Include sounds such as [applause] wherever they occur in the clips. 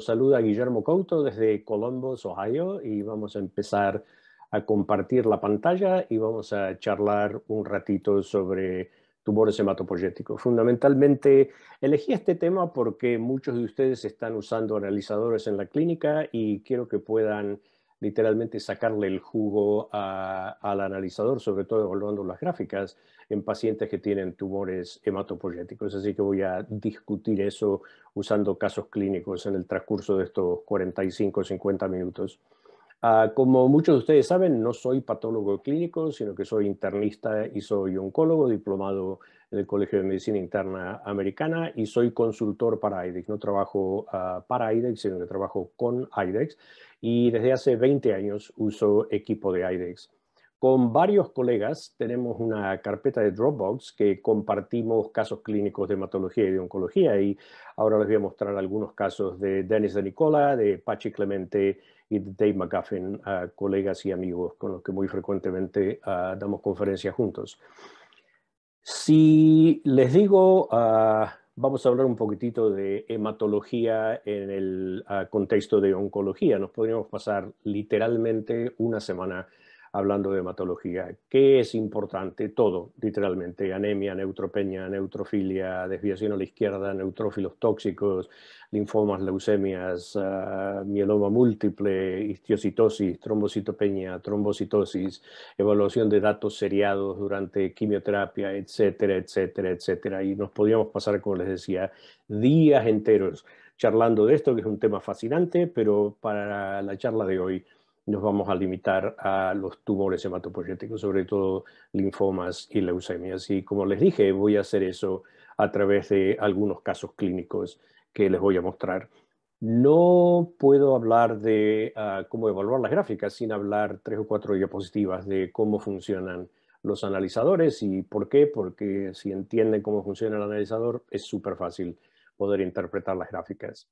saluda Guillermo Couto desde Columbus, Ohio, y vamos a empezar a compartir la pantalla y vamos a charlar un ratito sobre tumores hematopoyéticos. Fundamentalmente elegí este tema porque muchos de ustedes están usando analizadores en la clínica y quiero que puedan literalmente sacarle el jugo al analizador, sobre todo evaluando las gráficas en pacientes que tienen tumores hematopoyéticos. Así que voy a discutir eso usando casos clínicos en el transcurso de estos 45 o 50 minutos. Ah, como muchos de ustedes saben, no soy patólogo clínico, sino que soy internista y soy oncólogo diplomado del Colegio de Medicina Interna Americana y soy consultor para IDEX. No trabajo ah, para IDEX, sino que trabajo con IDEX y desde hace 20 años uso equipo de IDEX. Con varios colegas tenemos una carpeta de Dropbox que compartimos casos clínicos de hematología y de oncología y ahora les voy a mostrar algunos casos de Dennis de Nicola, de Pachi Clemente y de Dave McGuffin, ah, colegas y amigos con los que muy frecuentemente ah, damos conferencias juntos. Si les digo, ah, vamos a hablar un poquitito de hematología en el ah, contexto de oncología, nos podríamos pasar literalmente una semana hablando de hematología. ¿Qué es importante? Todo, literalmente. Anemia, neutropenia, neutrofilia, desviación a la izquierda, neutrófilos tóxicos, linfomas, leucemias, ah, mieloma múltiple, histiocitosis, trombocitopenia, trombocitosis, evaluación de datos seriados durante quimioterapia, etcétera, etcétera, etcétera. Y nos podíamos pasar, como les decía, días enteros charlando de esto, que es un tema fascinante, pero para la charla de hoy nos vamos a limitar a los tumores hematopoyéticos, sobre todo linfomas y leucemias. Y como les dije, voy a hacer eso a través de algunos casos clínicos que les voy a mostrar. No puedo hablar de ah, cómo evaluar las gráficas sin hablar tres o cuatro diapositivas de cómo funcionan los analizadores y por qué, porque si entienden cómo funciona el analizador es súper fácil poder interpretar las gráficas.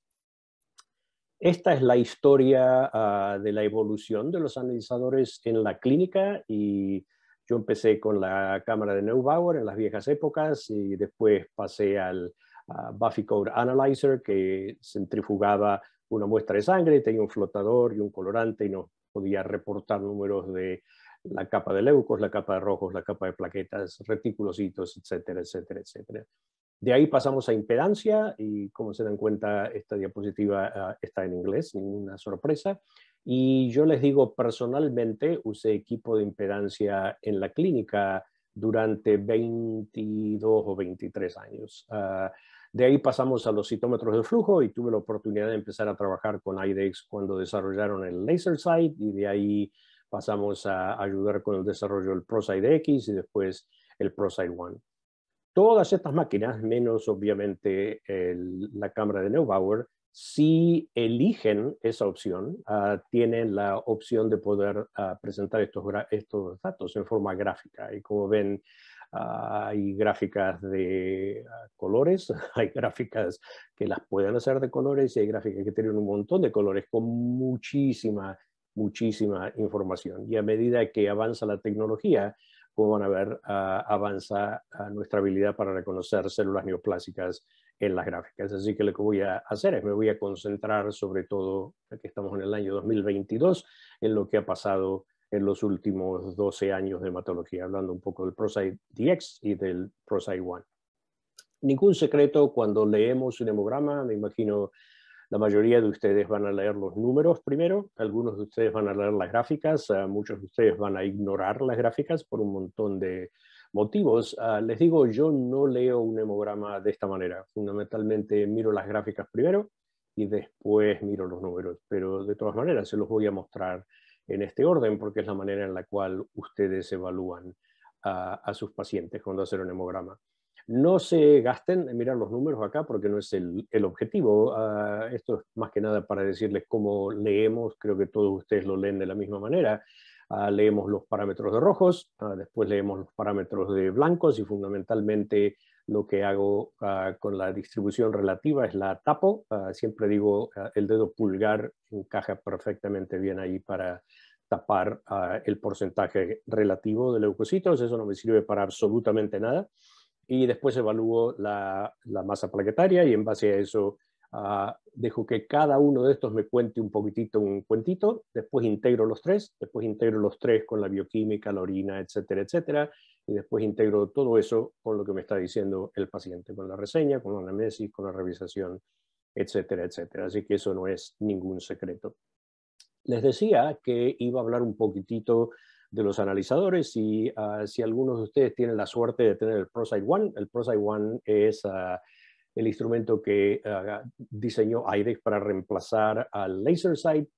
Esta es la historia ah, de la evolución de los analizadores en la clínica y yo empecé con la cámara de Neubauer en las viejas épocas y después pasé al ah, Buffy Code Analyzer que centrifugaba una muestra de sangre, tenía un flotador y un colorante y nos podía reportar números de la capa de leucos, la capa de rojos, la capa de plaquetas, reticulocitos, etcétera, etcétera, etcétera. De ahí pasamos a impedancia y como se dan cuenta esta diapositiva ah, está en inglés, ninguna sorpresa. Y yo les digo personalmente usé equipo de impedancia en la clínica durante 22 o 23 años. Ah, de ahí pasamos a los citómetros de flujo y tuve la oportunidad de empezar a trabajar con IDEX cuando desarrollaron el LaserSight y de ahí pasamos a ayudar con el desarrollo del ProSight e X y después el ProSight One. Todas estas máquinas, menos obviamente la cámara de Neubauer, si eligen esa opción, ah, tienen la opción de poder ah, presentar estos, estos datos en forma gráfica. Y como ven, ah, hay gráficas de colores, [laughs] hay gráficas que las pueden hacer de colores y hay gráficas que tienen un montón de colores con muchísima, muchísima información. Y a medida que avanza la tecnología, cómo van a ver ah, avanza ah, nuestra habilidad para reconocer células neoplásicas en las gráficas. Así que lo que voy a hacer es me voy a concentrar sobre todo, que estamos en el año 2022, en lo que ha pasado en los últimos 12 años de hematología, hablando un poco del ProSite DX y del ProSite One. Ningún secreto cuando leemos un hemograma, me imagino la mayoría de ustedes van a leer los números primero, algunos de ustedes van a leer las gráficas, ah, muchos de ustedes van a ignorar las gráficas por un montón de motivos. Ah, les digo, yo no leo un hemograma de esta manera. Fundamentalmente miro las gráficas primero y después miro los números, pero de todas maneras se los voy a mostrar en este orden porque es la manera en la cual ustedes evalúan a, a sus pacientes cuando hacen un hemograma. No se gasten en mirar los números acá porque no es el, objetivo. Ah, esto es más que nada para decirles cómo leemos. Creo que todos ustedes lo leen de la misma manera. Ah, leemos los parámetros de rojos, ah, después leemos los parámetros de blancos y fundamentalmente lo que hago con la distribución relativa es la tapo. siempre digo, el dedo pulgar encaja perfectamente bien ahí para tapar el porcentaje relativo de leucocitos. Eso no me sirve para absolutamente nada y después evalúo la, masa plaquetaria y en base a eso ah, dejo que cada uno de estos me cuente un poquitito un cuentito, después integro los tres, después integro los tres con la bioquímica, la orina, etcétera, etcétera, y después integro todo eso con lo que me está diciendo el paciente, con la reseña, con la anamnesis, con la revisación, etcétera, etcétera. Así que eso no es ningún secreto. Les decía que iba a hablar un poquitito de los analizadores y ah, si algunos de ustedes tienen la suerte de tener el ProSight One, el ProSight One es ah, el instrumento que ah, diseñó IDEX para reemplazar al LaserSight,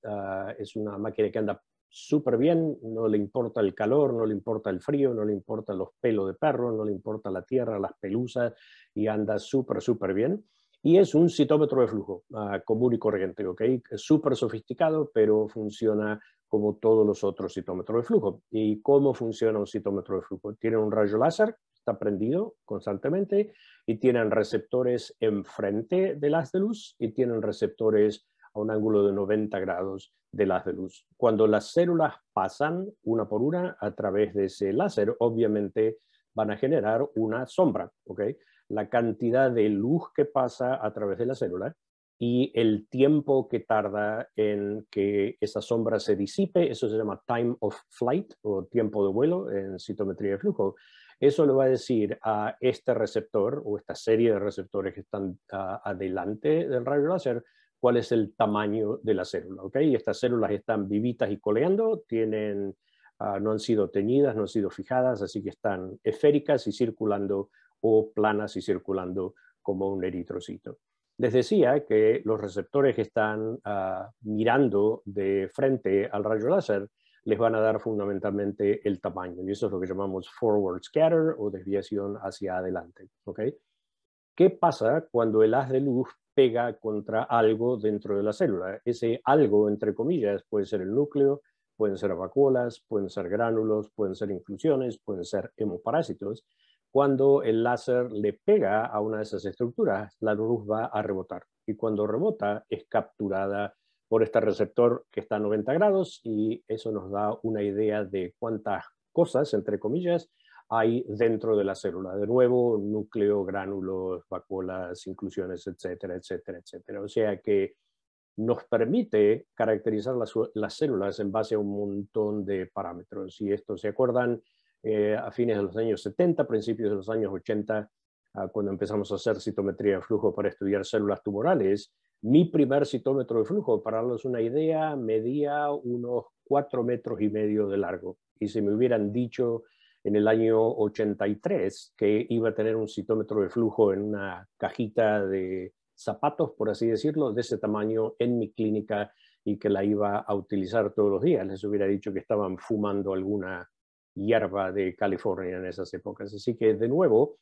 es una máquina que anda súper bien, no le importa el calor, no le importa el frío, no le importa los pelos de perro, no le importa la tierra, las pelusas y anda súper, súper bien y es un citómetro de flujo común y corriente, ¿ok? Súper sofisticado, pero funciona como todos los otros citómetros de flujo. ¿Y cómo funciona un citómetro de flujo? Tiene un rayo láser, está prendido constantemente, y tienen receptores enfrente del haz de luz y tienen receptores a un ángulo de 90 grados del haz de luz. Cuando las células pasan una por una a través de ese láser, obviamente van a generar una sombra. La cantidad de luz que pasa a través de la célula y el tiempo que tarda en que esa sombra se disipe, eso se llama time of flight o tiempo de vuelo en citometría de flujo. Eso le va a decir a este receptor o esta serie de receptores que están ah, adelante del rayo láser cuál es el tamaño de la célula. estas células están vivitas y coleando, ah, no han sido teñidas, no han sido fijadas, así que están esféricas y circulando o planas y circulando como un eritrocito. Les decía que los receptores que están ah, mirando de frente al rayo láser les van a dar fundamentalmente el tamaño, y eso es lo que llamamos forward scatter o desviación hacia adelante. ¿okay? ¿Qué pasa cuando el haz de luz pega contra algo dentro de la célula? Ese algo, entre comillas, puede ser el núcleo, pueden ser vacuolas, pueden ser gránulos, pueden ser inclusiones, pueden ser hemoparásitos, cuando el láser le pega a una de esas estructuras, la luz va a rebotar y cuando rebota es capturada por este receptor que está a 90 grados y eso nos da una idea de cuántas cosas, entre comillas, hay dentro de la célula. De nuevo, núcleo, gránulos, vacuolas, inclusiones, etcétera, etcétera, etcétera. O sea que nos permite caracterizar las, células en base a un montón de parámetros. Y esto, ¿se acuerdan? Eh, a fines de los años 70, principios de los años 80, cuando empezamos a hacer citometría de flujo para estudiar células tumorales. Mi primer citómetro de flujo, para darles una idea, medía unos 4 metros y medio de largo. Y si me hubieran dicho en el año 83 que iba a tener un citómetro de flujo en una cajita de zapatos, por así decirlo, de ese tamaño en mi clínica y que la iba a utilizar todos los días. Les hubiera dicho que estaban fumando alguna hierba de California en esas épocas. Así que, de nuevo,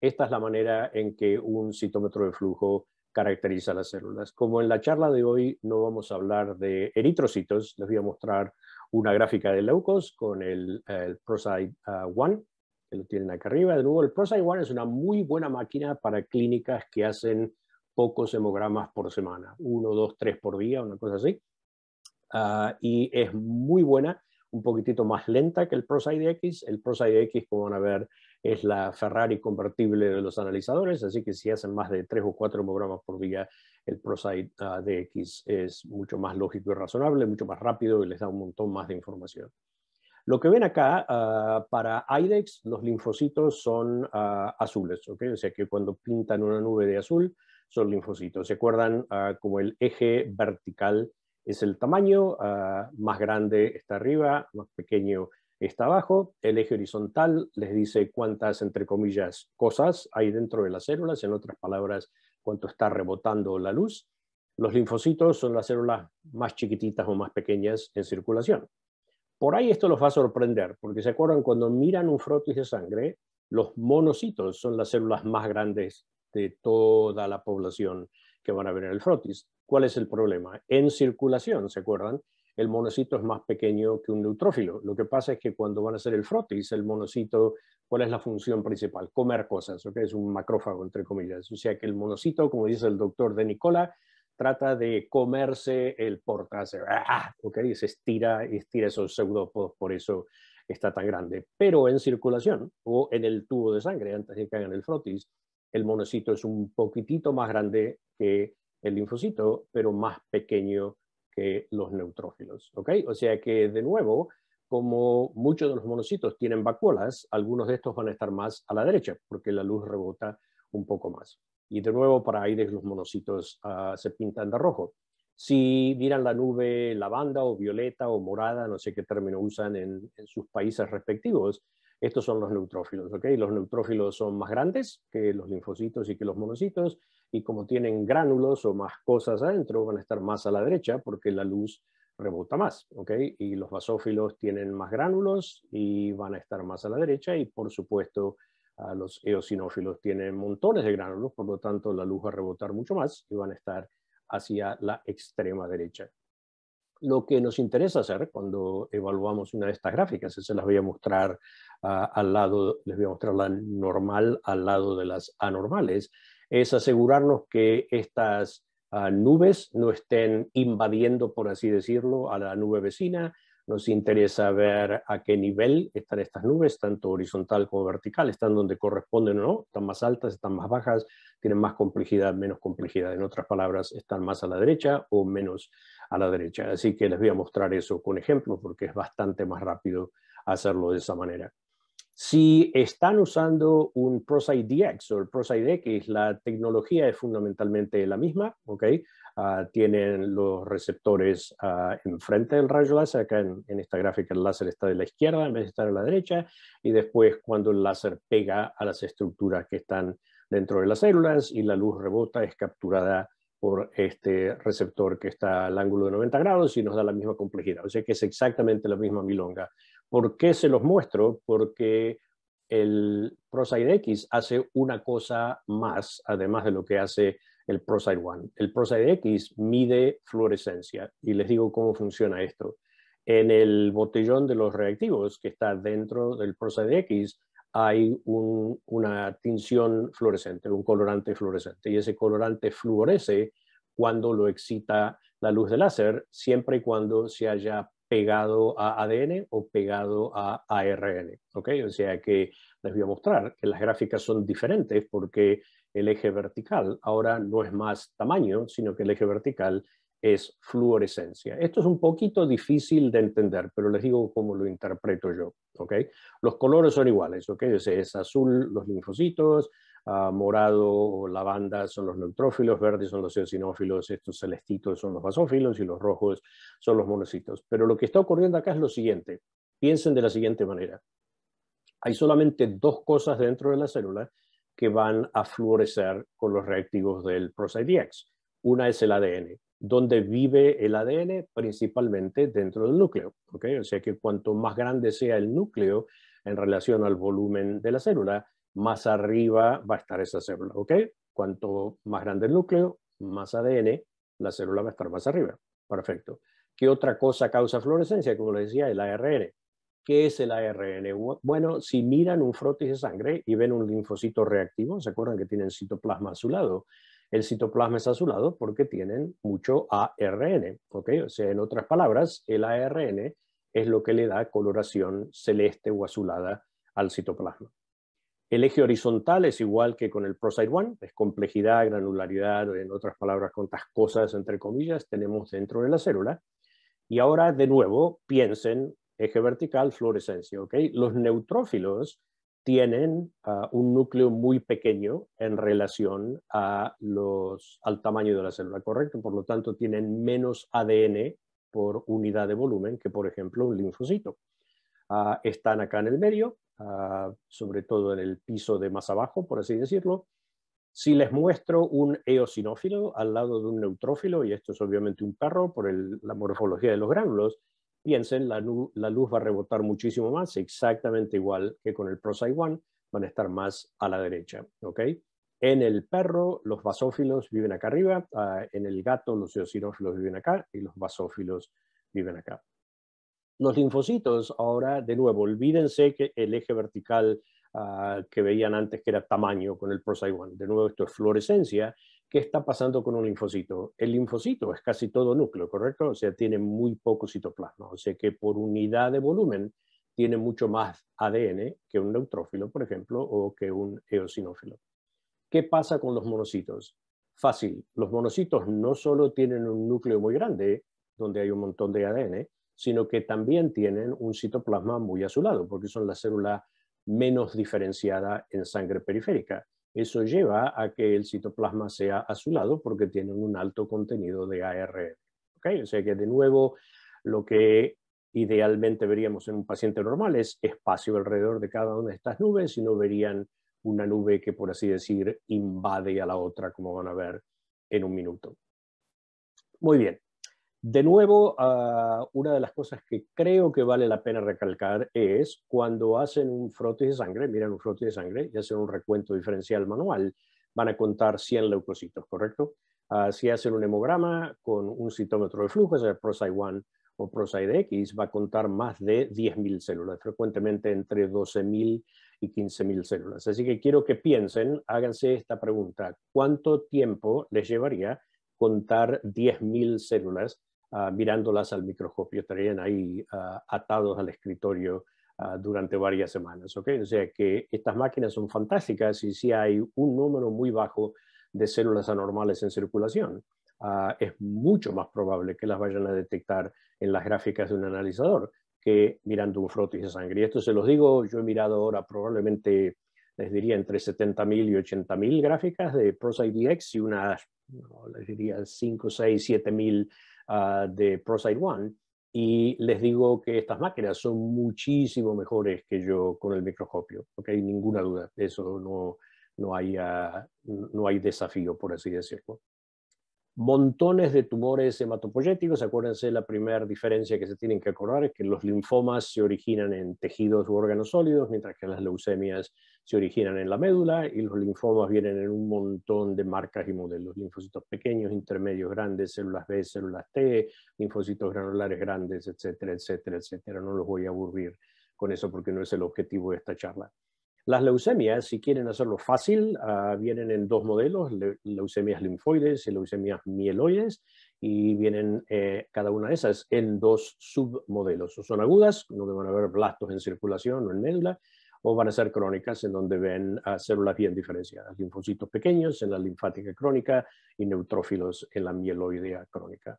esta es la manera en que un citómetro de flujo caracteriza las células. Como en la charla de hoy no vamos a hablar de eritrocitos, les voy a mostrar una gráfica de leucos con el, ProSide-1, uh, que lo tienen acá arriba. De nuevo, el ProSide-1 es una muy buena máquina para clínicas que hacen pocos hemogramas por semana, uno, dos, tres por día, una cosa así. Uh, y es muy buena un poquitito más lenta que el ProSide X. El ProSide X, como van a ver, es la Ferrari convertible de los analizadores, así que si hacen más de tres o cuatro hemogramas por día, el ProSide es mucho más lógico y razonable, mucho más rápido y les da un montón más de información. Lo que ven acá, ah, para IDEX, los linfocitos son ah, azules, o sea que cuando pintan una nube de azul, son linfocitos. ¿Se acuerdan ah, como el eje vertical es el tamaño, ah, más grande está arriba, más pequeño está abajo. El eje horizontal les dice cuántas, entre comillas, cosas hay dentro de las células, en otras palabras, cuánto está rebotando la luz. Los linfocitos son las células más chiquititas o más pequeñas en circulación. Por ahí esto los va a sorprender, porque se acuerdan cuando miran un frotis de sangre, los monocitos son las células más grandes de toda la población que van a ver en el frotis. ¿Cuál es el problema? En circulación, ¿se acuerdan? El monocito es más pequeño que un neutrófilo. Lo que pasa es que cuando van a hacer el frotis, el monocito, ¿cuál es la función principal? Comer cosas, ¿ok? Es un macrófago, entre comillas. O sea que el monocito, como dice el doctor de Nicola, trata de comerse el portase, ¡Ah! ¿ok? Y se estira, estira esos pseudópodos, por eso está tan grande. Pero en circulación o en el tubo de sangre, antes de que hagan el frotis, el monocito es un poquitito más grande que el linfocito, pero más pequeño que los neutrófilos. ¿ok? O sea que, de nuevo, como muchos de los monocitos tienen vacuolas, algunos de estos van a estar más a la derecha, porque la luz rebota un poco más. Y de nuevo, para aires, los monocitos ah, se pintan de rojo. Si miran la nube lavanda o violeta o morada, no sé qué término usan en, en sus países respectivos, estos son los neutrófilos. ¿ok? Los neutrófilos son más grandes que los linfocitos y que los monocitos, y como tienen gránulos o más cosas adentro, van a estar más a la derecha porque la luz rebota más, Y los basófilos tienen más gránulos y van a estar más a la derecha y por supuesto los eosinófilos tienen montones de gránulos, por lo tanto la luz va a rebotar mucho más y van a estar hacia la extrema derecha. Lo que nos interesa hacer cuando evaluamos una de estas gráficas, se las voy a mostrar ah, al lado, les voy a mostrar la normal al lado de las anormales, es asegurarnos que estas ah, nubes no estén invadiendo, por así decirlo, a la nube vecina. Nos interesa ver a qué nivel están estas nubes, tanto horizontal como vertical, están donde corresponden o no, están más altas, están más bajas, tienen más complejidad, menos complejidad. En otras palabras, están más a la derecha o menos a la derecha. Así que les voy a mostrar eso con ejemplos porque es bastante más rápido hacerlo de esa manera. Si están usando un ProSight DX o el ProSight es la tecnología es fundamentalmente la misma, ¿ok? Ah, tienen los receptores ah, enfrente del rayo láser, acá en, en, esta gráfica el láser está de la izquierda en vez de estar a la derecha, y después cuando el láser pega a las estructuras que están dentro de las células y la luz rebota es capturada por este receptor que está al ángulo de 90 grados y nos da la misma complejidad. O sea que es exactamente la misma milonga ¿Por qué se los muestro? Porque el ProSide X hace una cosa más, además de lo que hace el ProSide One. El ProSide X mide fluorescencia y les digo cómo funciona esto. En el botellón de los reactivos que está dentro del ProSide X hay una tinción fluorescente, un colorante fluorescente y ese colorante fluorece cuando lo excita la luz del láser, siempre y cuando se haya pegado a ADN o pegado a ARN. ¿ok? O sea que les voy a mostrar que las gráficas son diferentes porque el eje vertical ahora no es más tamaño, sino que el eje vertical es fluorescencia. Esto es un poquito difícil de entender, pero les digo cómo lo interpreto yo. ¿ok? Los colores son iguales, ¿ok? O es azul los linfocitos, Ah, morado o lavanda son los neutrófilos, verdes son los eosinófilos, estos celestitos son los basófilos y los rojos son los monocitos. Pero lo que está ocurriendo acá es lo siguiente. Piensen de la siguiente manera. Hay solamente dos cosas dentro de la célula que van a florecer con los reactivos del ProCyDX. Una es el ADN, donde vive el ADN principalmente dentro del núcleo. ¿okay? O sea que cuanto más grande sea el núcleo en relación al volumen de la célula, más arriba va a estar esa célula, ¿ok? Cuanto más grande el núcleo, más ADN, la célula va a estar más arriba. Perfecto. ¿Qué otra cosa causa fluorescencia? Como les decía, el ARN. ¿Qué es el ARN? Bueno, si miran un frotis de sangre y ven un linfocito reactivo, ¿se acuerdan que tienen citoplasma azulado? El citoplasma es azulado porque tienen mucho ARN, ¿ok? O sea, en otras palabras, el ARN es lo que le da coloración celeste o azulada al citoplasma, el eje horizontal es igual que con el ProSide One, es complejidad, granularidad, en otras palabras, cuántas cosas, entre comillas, tenemos dentro de la célula. Y ahora, de nuevo, piensen, eje vertical, fluorescencia, ¿ok? Los neutrófilos tienen ah, un núcleo muy pequeño en relación a los, al tamaño de la célula, ¿correcto? Por lo tanto, tienen menos ADN por unidad de volumen que, por ejemplo, un linfocito. Ah, están acá en el medio, Ah, sobre todo en el piso de más abajo, por así decirlo. Si les muestro un eosinófilo al lado de un neutrófilo, y esto es obviamente un perro por la morfología de los gránulos, piensen, la, luz va a rebotar muchísimo más, exactamente igual que con el prosai van a estar más a la derecha. ¿okay? En el perro, los basófilos viven acá arriba, ah, en el gato, los eosinófilos viven acá y los basófilos viven acá. Los linfocitos, ahora de nuevo, olvídense que el eje vertical ah, que veían antes que era tamaño con el ProSaiwan, de nuevo esto es fluorescencia, ¿qué está pasando con un linfocito? El linfocito es casi todo núcleo, ¿correcto? O sea, tiene muy poco citoplasma, o sea que por unidad de volumen tiene mucho más ADN que un neutrófilo, por ejemplo, o que un eosinófilo. ¿Qué pasa con los monocitos? Fácil, los monocitos no solo tienen un núcleo muy grande, donde hay un montón de ADN, sino que también tienen un citoplasma muy azulado, porque son las células menos diferenciadas en sangre periférica. Eso lleva a que el citoplasma sea azulado porque tienen un alto contenido de ARN. ¿Okay? O sea que de nuevo lo que idealmente veríamos en un paciente normal es espacio alrededor de cada una de estas nubes y no verían una nube que, por así decir, invade a la otra, como van a ver en un minuto. Muy bien. De nuevo, ah, una de las cosas que creo que vale la pena recalcar es cuando hacen un frotis de sangre, miran un frotis de sangre y hacen un recuento diferencial manual, van a contar 100 leucocitos, ¿correcto? Ah, si hacen un hemograma con un citómetro de flujo, sea ProSci-1 o ProSci-X, va a contar más de 10.000 células, frecuentemente entre 12.000 y 15.000 células. Así que quiero que piensen, háganse esta pregunta, ¿cuánto tiempo les llevaría contar 10.000 células Ah, mirándolas al microscopio, estarían ahí ah, atados al escritorio ah, durante varias semanas. ¿okay? O sea que estas máquinas son fantásticas y si hay un número muy bajo de células anormales en circulación, es mucho más probable que las vayan a detectar en las gráficas de un analizador que mirando un frotis de sangre. esto se los digo, yo he mirado ahora probablemente les diría, entre 70.000 y 80.000 gráficas de Dx y unas, les diría, 5, 6, 7.000 Ah, de ProSide One y les digo que estas máquinas son muchísimo mejores que yo con el microscopio, hay Ninguna duda, eso no, no, hay, ah, no hay desafío, por así decirlo. Montones de tumores hematopoyéticos, acuérdense, la primera diferencia que se tienen que acordar es que los linfomas se originan en tejidos u órganos sólidos, mientras que las leucemias se originan en la médula y los linfomas vienen en un montón de marcas y modelos, linfocitos pequeños, intermedios, grandes, células B, células T, linfocitos granulares grandes, etcétera, etcétera, etcétera. No los voy a aburrir con eso porque no es el objetivo de esta charla. Las leucemias, si quieren hacerlo fácil, ah, vienen en dos modelos, leucemias linfoides y leucemias mieloides, y vienen eh, cada una de esas en dos submodelos. son agudas, no deben haber a blastos en circulación o en médula, o van a ser crónicas en donde ven a células bien diferenciadas, linfocitos pequeños en la linfática crónica y neutrófilos en la mieloidea crónica.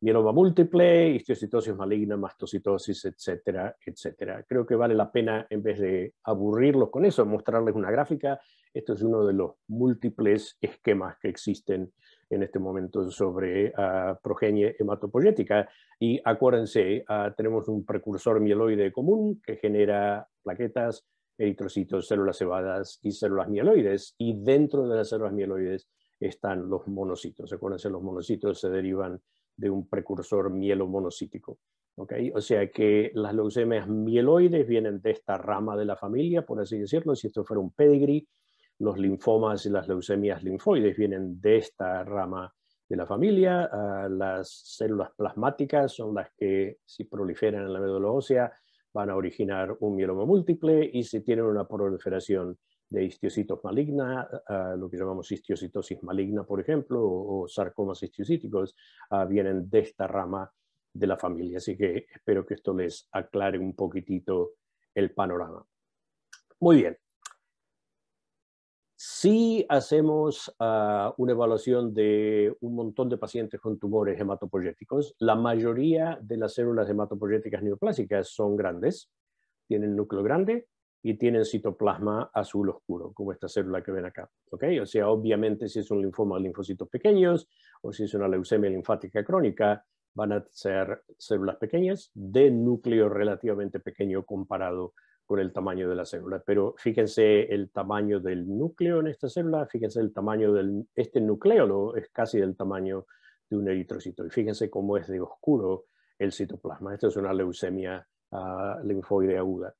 Mieloma múltiple, histiocitosis maligna, mastocitosis, etcétera, etcétera. Creo que vale la pena, en vez de aburrirlos con eso, mostrarles una gráfica. Esto es uno de los múltiples esquemas que existen en este momento sobre ah, progenie hematopoyética. Y acuérdense, ah, tenemos un precursor mieloide común que genera plaquetas, eritrocitos, células cebadas y células mieloides. Y dentro de las células mieloides están los monocitos. Acuérdense, los monocitos se derivan de un precursor mielomonocítico. ¿okay? O sea que las leucemias mieloides vienen de esta rama de la familia, por así decirlo. Si esto fuera un pedigree, los linfomas y las leucemias linfoides vienen de esta rama de la familia. Ah, las células plasmáticas son las que, si proliferan en la médula ósea, van a originar un mieloma múltiple y si tienen una proliferación de histiocitos maligna, ah, lo que llamamos histiocitosis maligna, por ejemplo, o, sarcomas histiocíticos, ah, vienen de esta rama de la familia. Así que espero que esto les aclare un poquitito el panorama. Muy bien, si hacemos ah, una evaluación de un montón de pacientes con tumores hematopoyéticos. La mayoría de las células hematopoyéticas neoplásicas son grandes, tienen núcleo grande y tienen citoplasma azul oscuro, como esta célula que ven acá. O sea, obviamente si es un linfoma de linfocitos pequeños o si es una leucemia linfática crónica, van a ser células pequeñas de núcleo relativamente pequeño comparado con el tamaño de la célula. Pero fíjense el tamaño del núcleo en esta célula, fíjense el tamaño del este nucleolo es casi del tamaño de un eritrocito. Y fíjense cómo es de oscuro el citoplasma. Esta es una leucemia ah, linfoide aguda.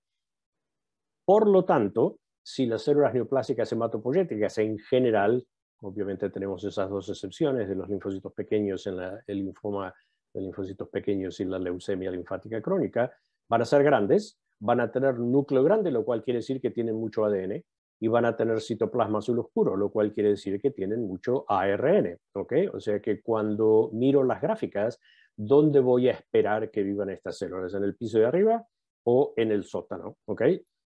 Por lo tanto, si las células neoplásicas hematopoyéticas en general, obviamente tenemos esas dos excepciones de los linfocitos pequeños en el linfoma de linfocitos pequeños y la leucemia linfática crónica, van a ser grandes, van a tener núcleo grande, lo cual quiere decir que tienen mucho ADN, y van a tener citoplasma azul oscuro, lo cual quiere decir que tienen mucho ARN. ¿ok? O sea que cuando miro las gráficas, ¿dónde voy a esperar que vivan estas células? ¿En el piso de arriba o en el sótano? ¿ok?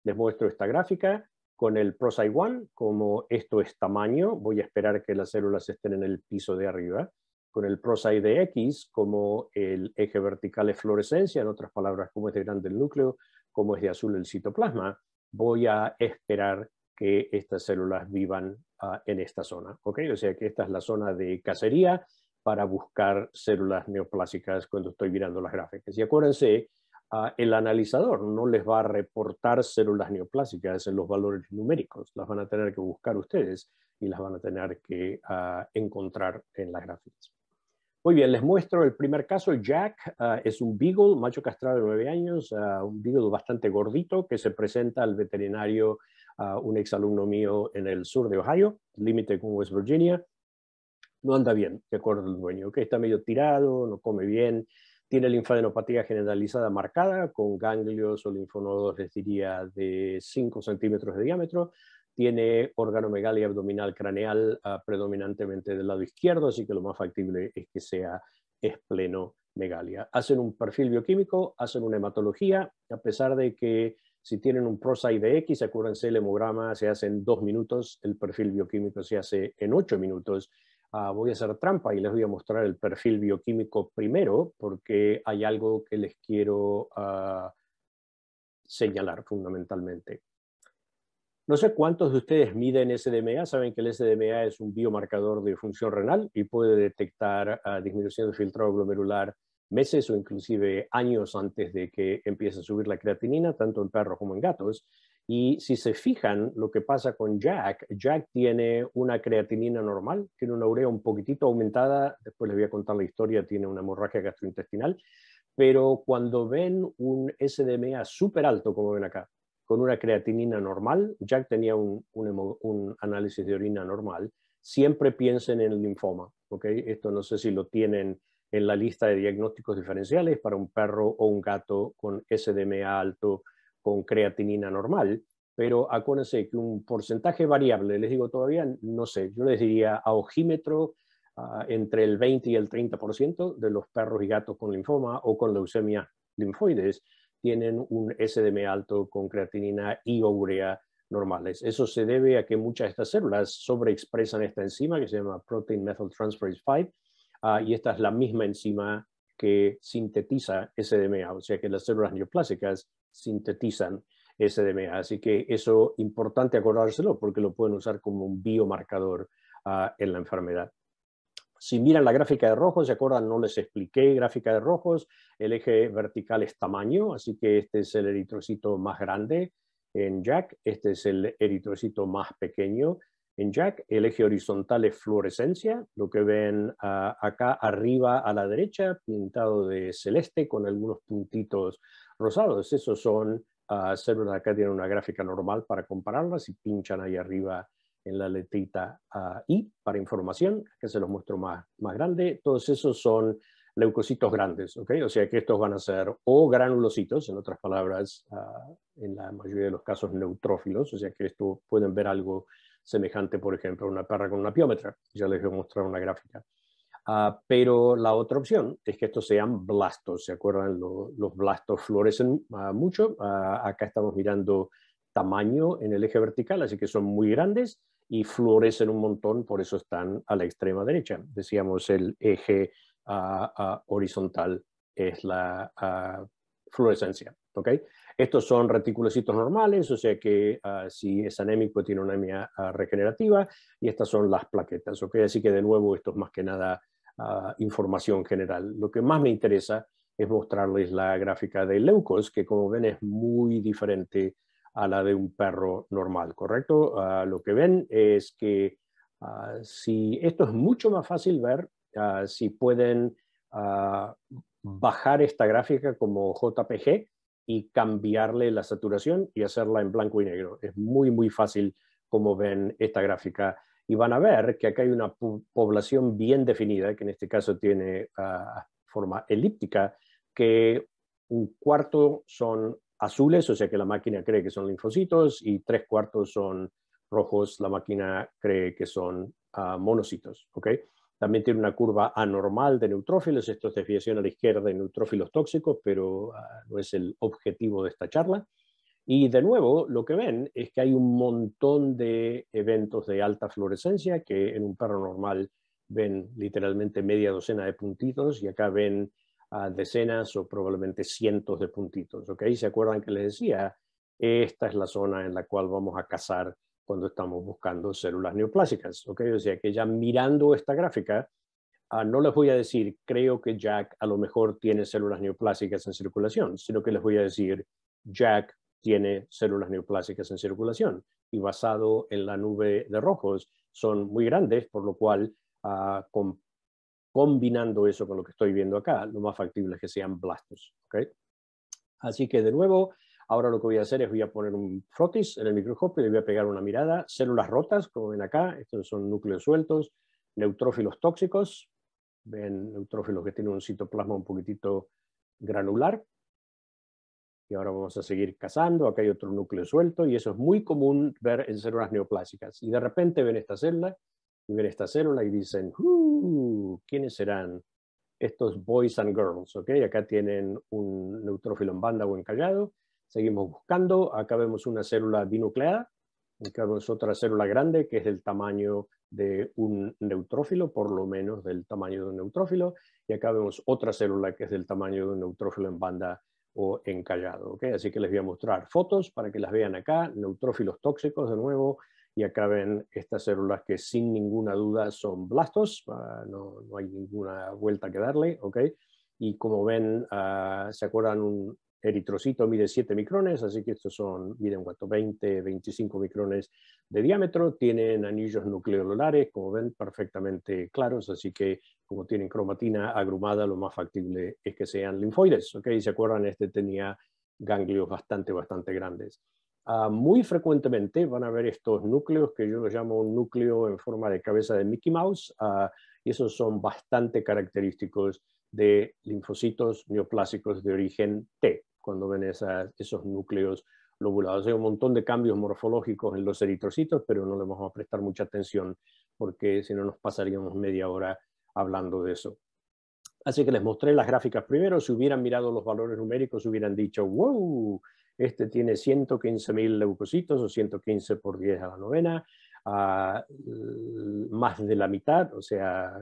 Les muestro esta gráfica con el ProSci 1 como esto es tamaño, voy a esperar que las células estén en el piso de arriba. Con el de X, como el eje vertical es fluorescencia, en otras palabras, como es este grande el núcleo, como es de azul el citoplasma, voy a esperar que estas células vivan ah, en esta zona. ¿ok? O sea que esta es la zona de cacería para buscar células neoplásicas cuando estoy mirando las gráficas. Y acuérdense, ah, el analizador no les va a reportar células neoplásicas en los valores numéricos, las van a tener que buscar ustedes y las van a tener que ah, encontrar en las gráficas. Muy bien, les muestro el primer caso. Jack ah, es un beagle, macho castrado de nueve años, ah, un beagle bastante gordito que se presenta al veterinario, ah, un exalumno mío en el sur de Ohio, límite con West Virginia. No anda bien, de acuerdo al dueño, que está medio tirado, no come bien, tiene linfadenopatía generalizada marcada con ganglios o linfonodos, les diría, de cinco centímetros de diámetro, tiene órgano megalia abdominal craneal ah, predominantemente del lado izquierdo, así que lo más factible es que sea esplenomegalia. Hacen un perfil bioquímico, hacen una hematología, a pesar de que si tienen un prosa de X, acuérdense, el hemograma se hace en dos minutos, el perfil bioquímico se hace en ocho minutos. Ah, voy a hacer trampa y les voy a mostrar el perfil bioquímico primero, porque hay algo que les quiero ah, señalar fundamentalmente. No sé cuántos de ustedes miden SDMA, saben que el SDMA es un biomarcador de función renal y puede detectar ah, disminución de filtrado glomerular meses o inclusive años antes de que empiece a subir la creatinina, tanto en perros como en gatos. Y si se fijan lo que pasa con Jack, Jack tiene una creatinina normal, tiene una urea un poquitito aumentada, después les voy a contar la historia, tiene una hemorragia gastrointestinal, pero cuando ven un SDMA súper alto, como ven acá, con una creatinina normal, Jack tenía un, análisis de orina normal, siempre piensen en el linfoma. ¿okay? Esto no sé si lo tienen en la lista de diagnósticos diferenciales para un perro o un gato con SDMA alto, con creatinina normal, pero acuérdense que un porcentaje variable, les digo todavía, no sé, yo les diría a ojímetro ah, entre el 20 y el 30% de los perros y gatos con linfoma o con leucemia linfoides tienen un SDM alto con creatinina y urea normales. Eso se debe a que muchas de estas células sobreexpresan esta enzima que se llama Protein Transferase 5 ah, y esta es la misma enzima que sintetiza SDMA, o sea que las células neoplásicas sintetizan SDMA. Así que eso es importante acordárselo porque lo pueden usar como un biomarcador ah, en la enfermedad. Si miran la gráfica de rojos, se acuerdan, no les expliqué gráfica de rojos, el eje vertical es tamaño, así que este es el eritrocito más grande en Jack, este es el eritrocito más pequeño en Jack, el eje horizontal es fluorescencia, lo que ven ah, acá arriba a la derecha, pintado de celeste con algunos puntitos rosados, esos son ah, células, acá tienen una gráfica normal para compararlas y pinchan ahí arriba en la letrita I para información, que se los muestro más, más grande. Todos esos son leucocitos grandes, ¿ok? O sea que estos van a ser o granulocitos, en otras palabras, ah, en la mayoría de los casos neutrófilos, o sea que esto pueden ver algo semejante, por ejemplo, a una perra con una piómetra. Ya les voy a mostrar una gráfica. Ah, pero la otra opción es que estos sean blastos, ¿se acuerdan? los blastos florecen ah, mucho. acá estamos mirando tamaño en el eje vertical, así que son muy grandes y florecen un montón, por eso están a la extrema derecha. Decíamos, el eje ah, ah, horizontal es la ah, fluorescencia. Estos son reticulocitos normales, o sea que si es anémico tiene una anemia regenerativa, y estas son las plaquetas. Así que de nuevo esto es más que nada información general. Lo que más me interesa es mostrarles la gráfica de leucos, que como ven es muy diferente a la de un perro normal, ¿correcto? Ah, lo que ven es que ah, si esto es mucho más fácil ver, ah, si pueden bajar esta gráfica como JPG y cambiarle la saturación y hacerla en blanco y negro. Es muy, muy fácil como ven esta gráfica. Y van a ver que acá hay una población bien definida, que en este caso tiene forma elíptica, que un cuarto son azules, o sea que la máquina cree que son linfocitos, y tres cuartos son rojos, la máquina cree que son ah, monocitos. También tiene una curva anormal de neutrófilos, esto es desviación a la izquierda de neutrófilos tóxicos, pero ah, no es el objetivo de esta charla. Y de nuevo, lo que ven es que hay un montón de eventos de alta fluorescencia que en un perro normal ven literalmente media docena de puntitos y acá ven decenas o probablemente cientos de puntitos. ¿ok? ¿Se acuerdan que les decía? Esta es la zona en la cual vamos a cazar cuando estamos buscando células neoplásicas. ¿ok? O sea que ya mirando esta gráfica, ah, no les voy a decir, creo que Jack a lo mejor tiene células neoplásicas en circulación, sino que les voy a decir, Jack tiene células neoplásicas en circulación y basado en la nube de rojos son muy grandes, por lo cual ah, con combinando eso con lo que estoy viendo acá, lo más factible es que sean blastos. Así que de nuevo, ahora lo que voy a hacer es voy a poner un frotis en el microscopio y le voy a pegar una mirada. Células rotas, como ven acá, estos son núcleos sueltos, neutrófilos tóxicos, ven neutrófilos que tienen un citoplasma un poquitito granular. Y ahora vamos a seguir cazando, acá hay otro núcleo suelto y eso es muy común ver en células neoplásicas. Y de repente ven esta célula, y ven esta célula y dicen, uh, ¿quiénes serán estos boys and girls? ¿ok? Acá tienen un neutrófilo en banda o encallado. Seguimos buscando. Acá vemos una célula binucleada. Acá vemos otra célula grande que es del tamaño de un neutrófilo, por lo menos del tamaño de un neutrófilo. Y acá vemos otra célula que es del tamaño de un neutrófilo en banda o encallado. okay Así que les voy a mostrar fotos para que las vean acá. Neutrófilos tóxicos, de nuevo, y acaben estas células que sin ninguna duda son blastos, ah, no, no, hay ninguna vuelta que darle, ¿ok? Y como ven, ah, se acuerdan, un eritrocito mide 7 micrones, así que estos son, miren cuánto, 20, 25 micrones de diámetro, tienen anillos nucleolares, como ven, perfectamente claros, así que como tienen cromatina agrumada, lo más factible es que sean linfoides, ¿ok? Y se acuerdan, este tenía ganglios bastante, bastante grandes. Ah, muy frecuentemente van a ver estos núcleos que yo los llamo un núcleo en forma de cabeza de Mickey Mouse ah, y esos son bastante característicos de linfocitos neoplásicos de origen T, cuando ven esos núcleos lobulados. Hay un montón de cambios morfológicos en los eritrocitos, pero no le vamos a prestar mucha atención porque si no nos pasaríamos media hora hablando de eso. Así que les mostré las gráficas primero. Si hubieran mirado los valores numéricos, hubieran dicho, wow, este tiene 115.000 leucocitos, o 115 por 10 a la novena, más de la mitad, o sea,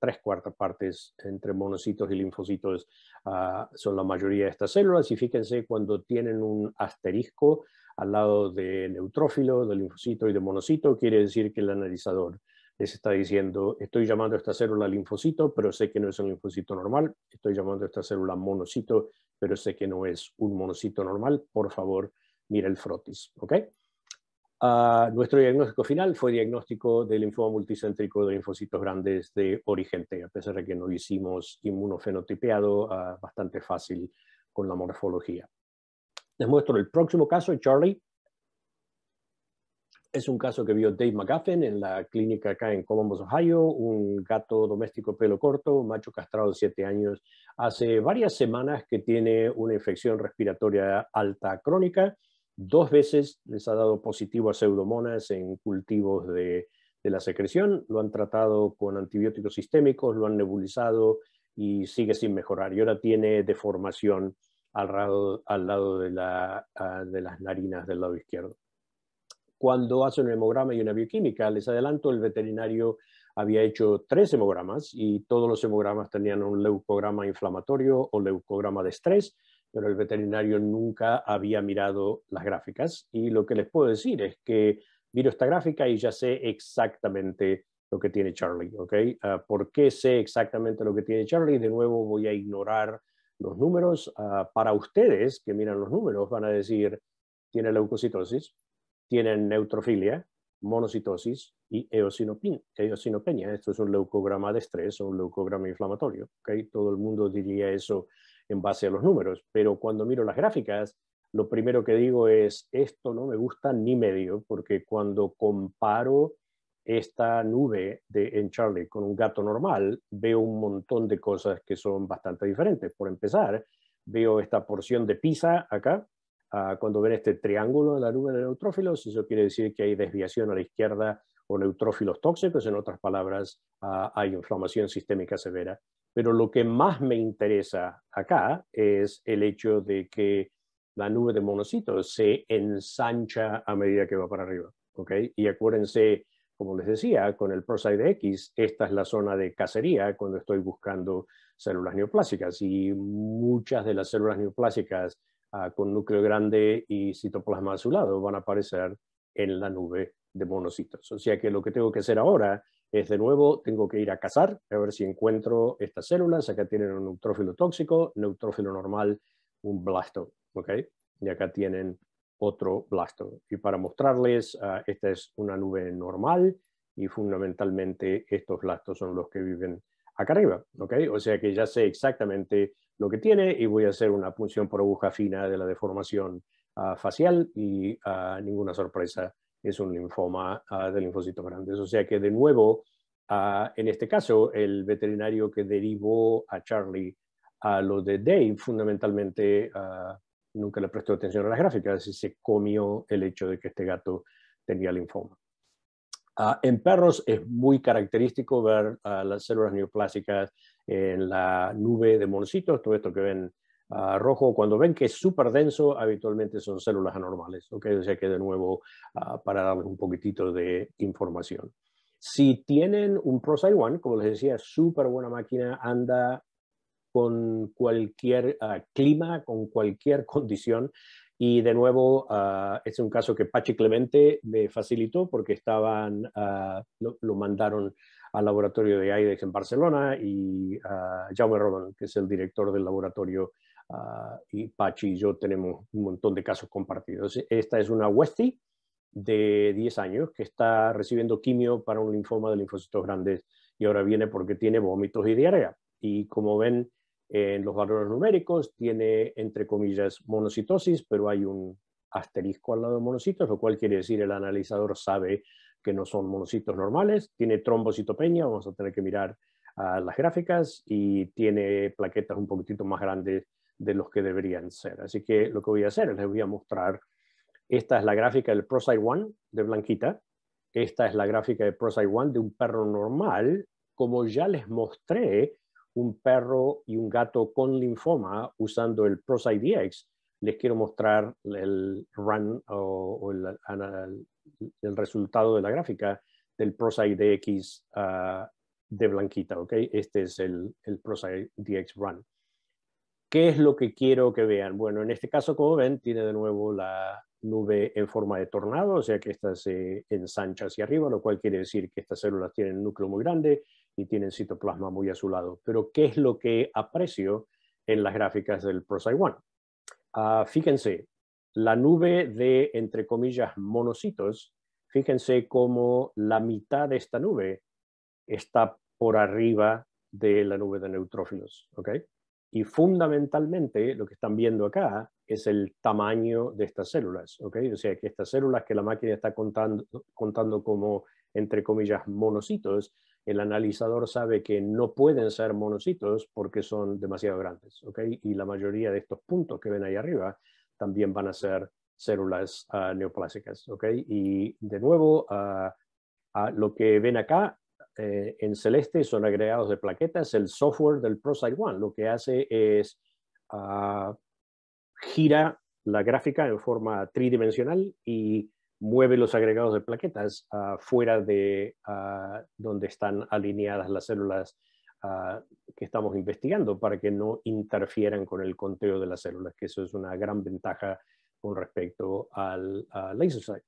tres cuartas partes entre monocitos y linfocitos ah, son la mayoría de estas células. Y fíjense cuando tienen un asterisco al lado de neutrófilo, de linfocito y de monocito, quiere decir que el analizador les está diciendo, estoy llamando a esta célula linfocito, pero sé que no es un linfocito normal, estoy llamando a esta célula monocito, pero sé que no es un monocito normal, por favor, mire el frotis. ¿ok? Ah, nuestro diagnóstico final fue diagnóstico del linfoma multicéntrico de linfocitos grandes de origen T, a pesar de que no hicimos inmunofenotipeado, ah, bastante fácil con la morfología. Les muestro el próximo caso, Charlie, es un caso que vio Dave McGuffin en la clínica acá en Columbus, Ohio, un gato doméstico pelo corto, macho castrado de 7 años, hace varias semanas que tiene una infección respiratoria alta crónica. Dos veces les ha dado positivo a pseudomonas en cultivos de, la secreción, lo han tratado con antibióticos sistémicos, lo han nebulizado y sigue sin mejorar. Y ahora tiene deformación al lado, al lado ah, de las narinas del lado izquierdo cuando hace un hemograma y una bioquímica. Les adelanto, el veterinario había hecho tres hemogramas y todos los hemogramas tenían un leucograma inflamatorio o leucograma de estrés, pero el veterinario nunca había mirado las gráficas. Y lo que les puedo decir es que miro esta gráfica y ya sé exactamente lo que tiene Charlie, ¿ok? Ah, ¿Por qué sé exactamente lo que tiene Charlie? De nuevo voy a ignorar los números. Ah, para ustedes que miran los números van a decir, tiene leucocitosis, tienen neutrofilia, monocitosis y eosinopenia. Esto es un leucograma de estrés o un leucograma inflamatorio. ¿okay? Todo el mundo diría eso en base a los números, pero cuando miro las gráficas, lo primero que digo es, esto no me gusta ni medio, porque cuando comparo esta nube de, en Charlie con un gato normal, veo un montón de cosas que son bastante diferentes. Por empezar, veo esta porción de pizza acá, cuando ven este triángulo de la nube de neutrófilos, eso quiere decir que hay desviación a la izquierda o neutrófilos tóxicos, en otras palabras, hay inflamación sistémica severa. Pero lo que más me interesa acá es el hecho de que la nube de monocitos se ensancha a medida que va para arriba. Y acuérdense, como les decía, con el ProSide X, esta es la zona de cacería cuando estoy buscando células neoplásicas y muchas de las células neoplásicas Ah, con núcleo grande y citoplasma azulado van a aparecer en la nube de monocitos. O sea que lo que tengo que hacer ahora es de nuevo, tengo que ir a cazar, a ver si encuentro estas células. Acá tienen un neutrófilo tóxico, neutrófilo normal, un blasto. ¿ok? Y acá tienen otro blasto. Y para mostrarles, ah, esta es una nube normal y fundamentalmente estos blastos son los que viven acá arriba. ¿ok? O sea que ya sé exactamente lo que tiene y voy a hacer una punción por aguja fina de la deformación ah, facial y ah, ninguna sorpresa es un linfoma ah, de linfocitos grandes. O sea que de nuevo, en este caso, el veterinario que derivó a Charlie a lo de Dave fundamentalmente nunca le prestó atención a las gráficas y se comió el hecho de que este gato tenía linfoma. Ah, en perros es muy característico ver ah, las células neoplásicas en la nube de moncitos, todo esto que ven ah, rojo. Cuando ven que es súper denso, habitualmente son células anormales. Ok, O sea que de nuevo, para darles un poquitito de información. Si tienen un ProSaiwan, como les decía, súper buena máquina, anda con cualquier clima, con cualquier [laughs] condición. Y de nuevo, ah, es un caso que Pachi Clemente me facilitó porque estaban, ah, lo, mandaron al laboratorio de AIDEX en Barcelona y ah, Jaume Roman, que es el director del laboratorio, y Pachi y yo tenemos un montón de casos compartidos. Esta es una Westy de 10 años que está recibiendo quimio para un linfoma de linfocitos grandes y ahora viene porque tiene vómitos y diarrea. Y como ven, en los valores numéricos, tiene entre comillas monocitosis, pero hay un asterisco al lado de monocitos, lo cual quiere decir el analizador sabe que no son monocitos normales, tiene trombocitopenia, vamos a tener que mirar las gráficas, y tiene plaquetas un poquitito más grandes de los que deberían ser. Así que lo que voy a hacer es les voy a mostrar, esta es la gráfica del prosite 1 de Blanquita, esta es la gráfica de prosite 1 de un perro normal, como ya les mostré, un perro y un gato con linfoma usando el ProSIDX, les quiero mostrar el run o, el, el, resultado de la gráfica del ProSIDX ah, de Blanquita. ¿okay? Este es el, el run. ¿Qué es lo que quiero que vean? Bueno, en este caso, como ven, tiene de nuevo la nube en forma de tornado, o sea que esta se ensancha hacia arriba, lo cual quiere decir que estas células tienen un núcleo muy grande, y tienen citoplasma muy azulado. Pero, ¿qué es lo que aprecio en las gráficas del ProSci-1? Ah, fíjense, la nube de, entre comillas, monocitos, fíjense cómo la mitad de esta nube está por arriba de la nube de neutrófilos. Y fundamentalmente lo que están viendo acá es el tamaño de estas células. ¿ok? O sea, que estas células que la máquina está contando, contando como, entre comillas, monocitos, el analizador sabe que no pueden ser monocitos porque son demasiado grandes, Y la mayoría de estos puntos que ven ahí arriba también van a ser células ah, neoplásicas, Y de nuevo, ah, ah, lo que ven acá eh, en celeste son agregados de plaquetas. El software del ProSight One lo que hace es gira la gráfica en forma tridimensional y mueve los agregados de plaquetas ah, fuera de ah, donde están alineadas las células ah, que estamos investigando para que no interfieran con el conteo de las células, que eso es una gran ventaja con respecto al laser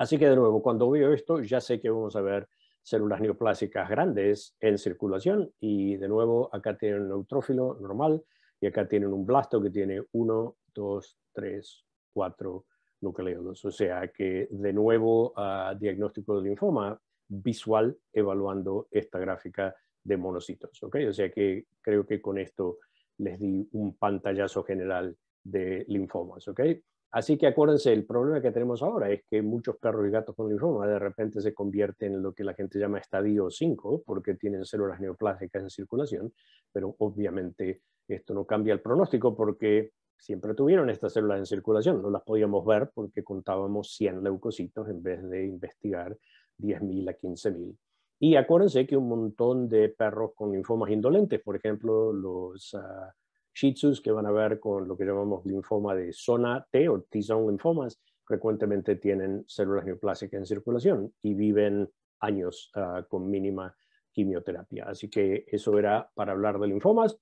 Así que de nuevo, cuando veo esto, ya sé que vamos a ver células neoplásicas grandes en circulación y de nuevo acá tienen un neutrófilo normal y acá tienen un blasto que tiene 1, 2, 3, 4, nucleodos. O sea que, de nuevo, diagnóstico de linfoma visual evaluando esta gráfica de monocitos. ¿okay? O sea que creo que con esto les di un pantallazo general de linfomas. ¿okay? Así que acuérdense, el problema que tenemos ahora es que muchos perros y gatos con linfoma de repente se convierten en lo que la gente llama estadio 5 porque tienen células neoplásicas en circulación, pero obviamente esto no cambia el pronóstico porque siempre tuvieron estas células en circulación, no las podíamos ver porque contábamos 100 leucocitos en vez de investigar 10.000 a 15.000. Y acuérdense que un montón de perros con linfomas indolentes, por ejemplo, los ah, Shih Tzus que van a ver con lo que llamamos linfoma de zona T o T-zone linfomas, frecuentemente tienen células neoplásicas en circulación y viven años ah, con mínima quimioterapia. Así que eso era para hablar de linfomas.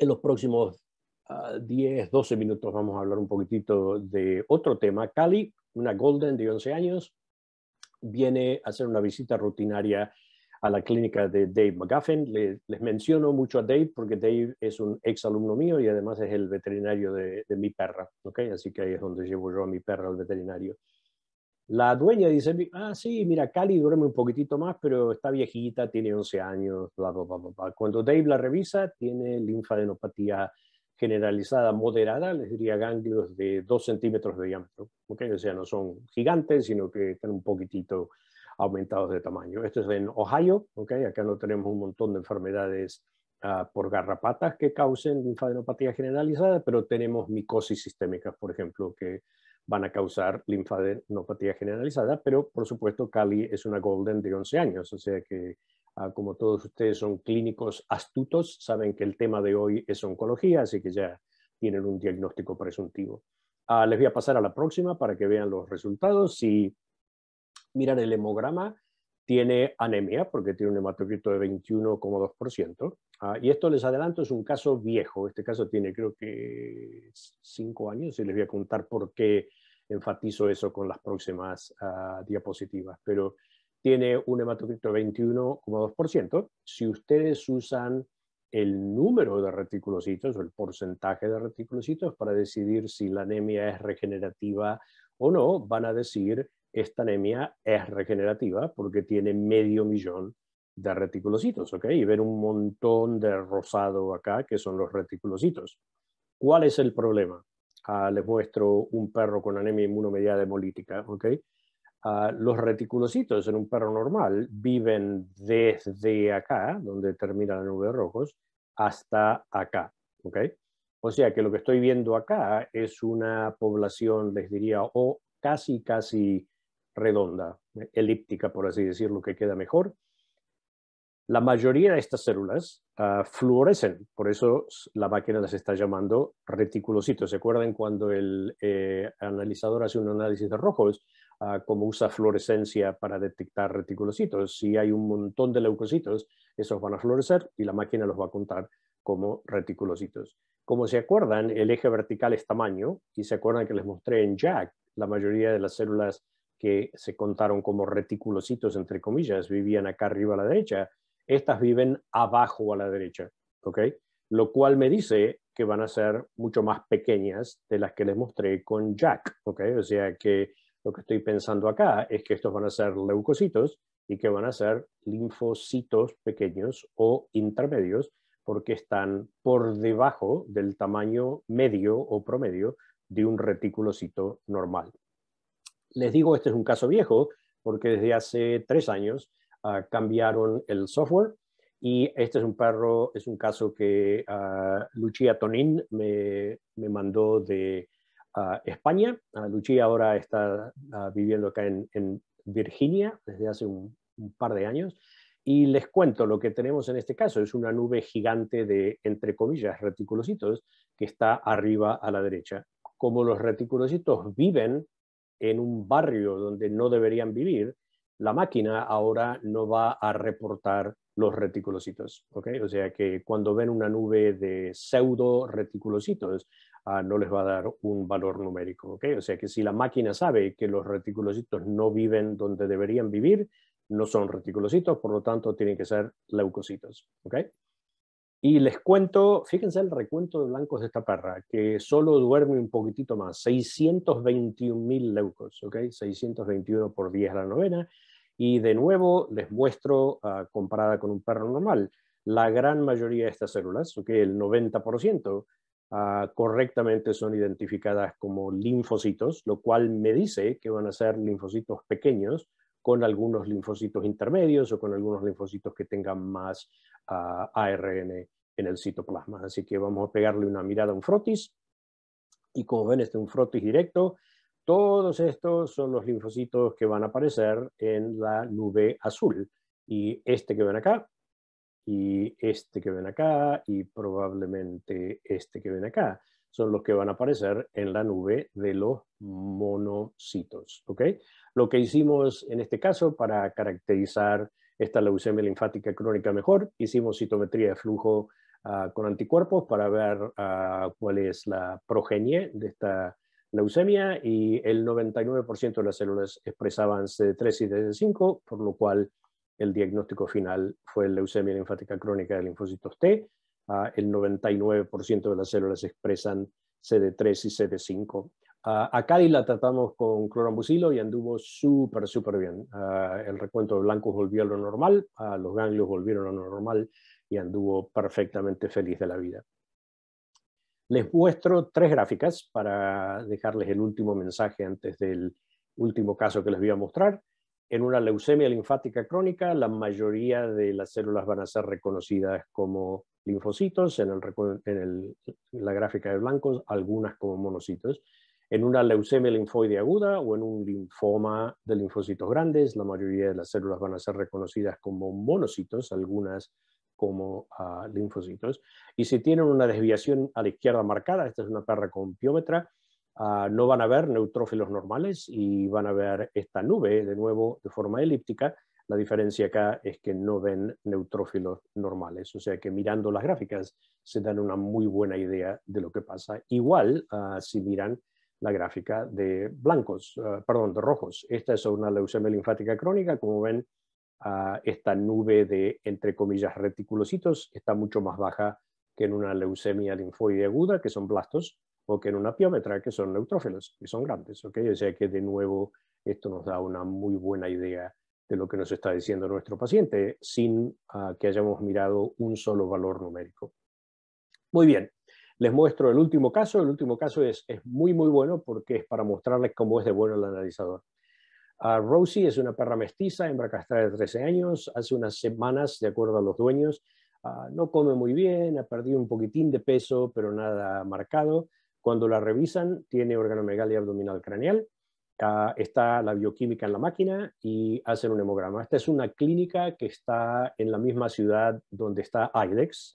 En los próximos 10, ah, 12 minutos vamos a hablar un poquitito de otro tema. Cali, una Golden de 11 años, viene a hacer una visita rutinaria a la clínica de Dave McGuffin. les menciono mucho a Dave porque Dave es un ex alumno mío y además es el veterinario de, mi perra. ¿okay? Así que ahí es donde llevo yo a mi perra al veterinario. La dueña dice, ah, sí, mira, Cali duerme un poquitito más, pero está viejita, tiene 11 años, bla, bla, bla, bla. Cuando Dave la revisa, tiene linfadenopatía generalizada moderada, les diría ganglios de 2 centímetros de diámetro. ¿okay? O sea, no son gigantes, sino que están un poquitito aumentados de tamaño. Esto es en Ohio, ¿okay? acá no tenemos un montón de enfermedades ah, por garrapatas que causen linfadenopatía generalizada, pero tenemos micosis sistémicas, por ejemplo, que van a causar linfadenopatía generalizada, pero por supuesto Cali es una golden de 11 años, o sea que ah, como todos ustedes son clínicos astutos, saben que el tema de hoy es oncología, así que ya tienen un diagnóstico presuntivo. Ah, les voy a pasar a la próxima para que vean los resultados. Si miran el hemograma, tiene anemia porque tiene un hematocrito de 21,2%. Ah, y esto les adelanto, es un caso viejo. Este caso tiene creo que 5 años y les voy a contar por qué enfatizo eso con las próximas ah, diapositivas, pero tiene un hematocrito 21,2%. Si ustedes usan el número de reticulocitos o el porcentaje de reticulocitos para decidir si la anemia es regenerativa o no, van a decir esta anemia es regenerativa porque tiene medio millón de reticulocitos, ¿ok? Y ver un montón de rosado acá que son los reticulocitos. ¿Cuál es el problema? Ah, les muestro un perro con anemia inmunomediada hemolítica, ah, los reticulocitos en un perro normal viven desde acá, donde termina la nube de rojos, hasta acá, O sea que lo que estoy viendo acá es una población, les diría, o casi, casi redonda, ¿eh? elíptica, por así decirlo, que queda mejor, la mayoría de estas células florecen, ah, fluorescen, por eso la máquina las está llamando reticulocitos. ¿Se acuerdan cuando el eh, analizador hace un análisis de rojos, cómo ah, como usa fluorescencia para detectar reticulocitos? Si hay un montón de leucocitos, esos van a florecer y la máquina los va a contar como reticulocitos. Como se acuerdan, el eje vertical es tamaño y se acuerdan que les mostré en Jack la mayoría de las células que se contaron como reticulocitos, entre comillas, vivían acá arriba a la derecha estas viven abajo a la derecha, ¿ok? Lo cual me dice que van a ser mucho más pequeñas de las que les mostré con Jack, ¿ok? O sea que lo que estoy pensando acá es que estos van a ser leucocitos y que van a ser linfocitos pequeños o intermedios porque están por debajo del tamaño medio o promedio de un reticulocito normal. Les digo, este es un caso viejo porque desde hace tres años Ah, cambiaron el software. Y este es un perro, es un caso que Lucía ah, Lucia Tonin me, mandó de ah, España. Lucía ahora está viviendo acá en, Virginia desde hace un, par de años. Y les cuento, lo que tenemos en este caso es una nube gigante de, entre comillas, reticulocitos que está arriba a la derecha. Como los reticulocitos viven en un barrio donde no deberían vivir, la máquina ahora no va a reportar los reticulocitos, ¿ok? O sea que cuando ven una nube de pseudo reticulocitos, ah, no les va a dar un valor numérico, ¿ok? O sea que si la máquina sabe que los reticulocitos no viven donde deberían vivir, no son reticulocitos, por lo tanto tienen que ser leucocitos, ¿ok? Y les cuento, fíjense el recuento de blancos de esta perra, que solo duerme un poquitito más, 621 mil leucos, ¿ok? 621 por 10 a la novena, y de nuevo les muestro, ah, comparada con un perro normal, la gran mayoría de estas células, que el 90%, ah, correctamente son identificadas como linfocitos, lo cual me dice que van a ser linfocitos pequeños con algunos linfocitos intermedios o con algunos linfocitos que tengan más ARN ah, en el citoplasma. Así que vamos a pegarle una mirada a un frotis. Y como ven, este es un frotis directo todos estos son los linfocitos que van a aparecer en la nube azul. Y este que ven acá, y este que ven acá, y probablemente este que ven acá, son los que van a aparecer en la nube de los monocitos. Lo que hicimos en este caso para caracterizar esta leucemia linfática crónica mejor, hicimos citometría de flujo ah, con anticuerpos para ver ah, cuál es la progenie de esta leucemia y el 99% de las células expresaban CD3 y CD5, por lo cual el diagnóstico final fue leucemia linfática crónica de linfocitos T. Ah, el 99% de las células expresan CD3 y CD5. a ah, Cali la tratamos con clorambucilo y anduvo súper, súper bien. Ah, el recuento de blancos volvió a lo normal, los ganglios volvieron a lo normal y anduvo perfectamente feliz de la vida. Les muestro tres gráficas para dejarles el último mensaje antes del último caso que les voy a mostrar. En una leucemia linfática crónica, la mayoría de las células van a ser reconocidas como linfocitos, en, la gráfica de blancos, algunas como monocitos. En una leucemia linfoide aguda o en un linfoma de linfocitos grandes, la mayoría de las células van a ser reconocidas como monocitos, algunas como linfocitos. Y si tienen una desviación a la izquierda marcada, esta es una perra con piómetra, ah, no van a ver neutrófilos normales y van a ver esta nube de nuevo de forma elíptica. La diferencia acá es que no ven neutrófilos normales, o sea que mirando las gráficas se dan una muy buena idea de lo que pasa. Igual ah, si miran la gráfica de blancos, ah, perdón, de rojos. Esta es una leucemia linfática crónica, como ven, esta nube de, entre comillas, reticulocitos está mucho más baja que en una leucemia linfoide aguda, que son blastos, o que en una piómetra, que son neutrófilos, que son grandes. O sea que de nuevo esto nos da una muy buena idea de lo que nos está diciendo nuestro paciente, sin ah, que hayamos mirado un solo valor numérico. Muy bien, les muestro el último caso. El último caso es, es muy, muy bueno porque es para mostrarles cómo es de bueno el analizador. Ah, Rosie es una perra mestiza, hembra castrada de 13 años, hace unas semanas, de acuerdo a los dueños, ah, no come muy bien, ha perdido un poquitín de peso, pero nada marcado. Cuando la revisan, tiene órgano organomegalia abdominal craneal, ah, está la bioquímica en la máquina y hacen un hemograma. Esta es una clínica que está en la misma ciudad donde está IDEX,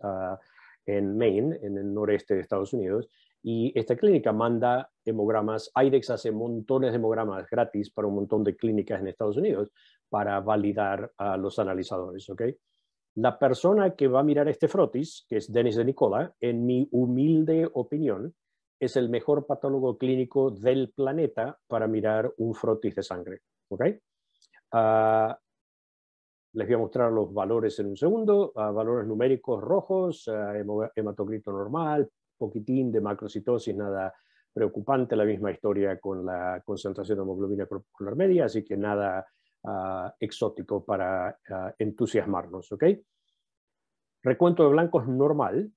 en Maine, en el noreste de Estados Unidos, y esta clínica manda hemogramas, aidex hace montones de hemogramas gratis para un montón de clínicas en Estados Unidos para validar a los analizadores. ¿ok? La persona que va a mirar este frotis, que es Denis de Nicola, en mi humilde opinión, es el mejor patólogo clínico del planeta para mirar un frotis de sangre. ¿ok? Ah, les voy a mostrar los valores en un segundo, ah, valores numéricos rojos, ah, hematocrito normal, poquitín de macrocitosis, nada preocupante, la misma historia con la concentración de hemoglobina corporal media, así que nada ah, exótico para ah, entusiasmarnos. ¿ok? Recuento de blancos normal,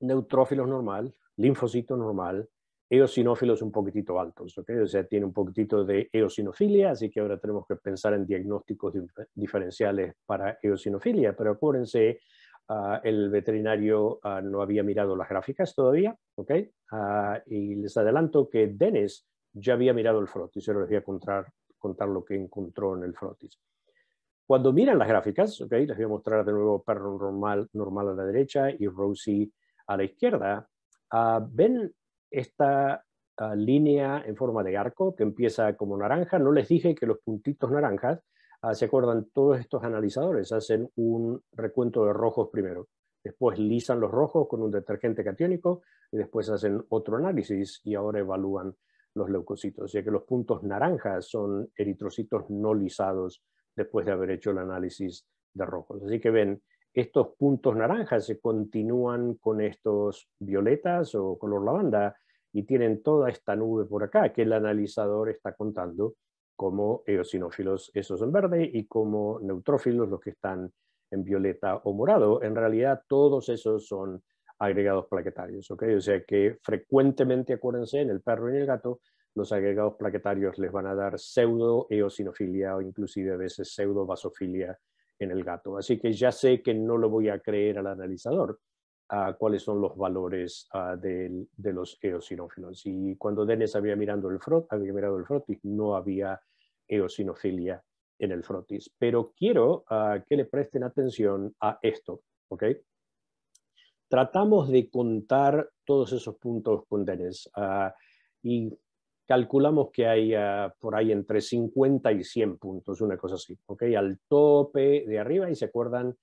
neutrófilos normal, linfocitos normal, eosinófilos un poquitito altos, ¿ok? o sea, tiene un poquitito de eosinofilia, así que ahora tenemos que pensar en diagnósticos diferenciales para eosinofilia, pero acuérdense Ah, el veterinario ah, no había mirado las gráficas todavía, ¿ok? Ah, y les adelanto que Dennis ya había mirado el frotis, yo les voy a contar, contar lo que encontró en el frotis. Cuando miran las gráficas, ¿ok? Les voy a mostrar de nuevo perro normal, normal a la derecha y Rosie a la izquierda. ven esta línea en forma de arco que empieza como naranja. No les dije que los puntitos naranjas Ah, se acuerdan, todos estos analizadores hacen un recuento de rojos primero, después lisan los rojos con un detergente catiónico y después hacen otro análisis y ahora evalúan los leucocitos, ya que los puntos naranjas son eritrocitos no lisados después de haber hecho el análisis de rojos. Así que ven, estos puntos naranjas se continúan con estos violetas o color lavanda y tienen toda esta nube por acá que el analizador está contando como eosinófilos, esos en verde, y como neutrófilos, los que están en violeta o morado. En realidad, todos esos son agregados plaquetarios, O sea que frecuentemente, acuérdense, en el perro y en el gato, los agregados plaquetarios les van a dar pseudo eosinofilia o inclusive a veces pseudo vasofilia en el gato. Así que ya sé que no lo voy a creer al analizador, cuáles son los valores ah, de, los eosinófilos. Y cuando Dennis había, mirando el frot, había mirado el frotis, no había eosinofilia en el frotis. Pero quiero ah, que le presten atención a esto, ¿ok? Tratamos de contar todos esos puntos con Dennis ah, y calculamos que hay por ahí entre 50 y 100 puntos, una cosa así, ¿ok? Al tope de arriba y se acuerdan